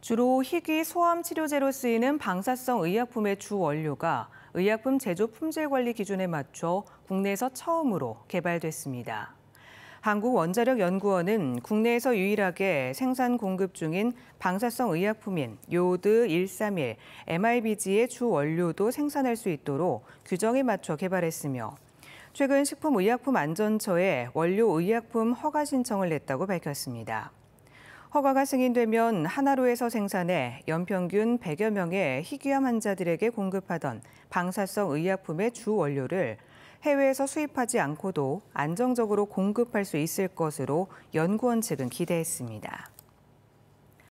주로 희귀 소암 치료제로 쓰이는 방사성 의약품의 주 원료가 의약품 제조 품질 관리 기준에 맞춰 국내에서 처음으로 개발됐습니다. 한국원자력연구원은 국내에서 유일하게 생산 공급 중인 방사성 의약품인 요드 131 MIBG의 주 원료도 생산할 수 있도록 규정에 맞춰 개발했으며 최근 식품의약품안전처에 원료 의약품 허가 신청을 냈다고 밝혔습니다. 허가가 승인되면 하나로에서 생산해 연평균 100여 명의 희귀암 환자들에게 공급하던 방사성 의약품의 주 원료를 해외에서 수입하지 않고도 안정적으로 공급할 수 있을 것으로 연구원 측은 기대했습니다.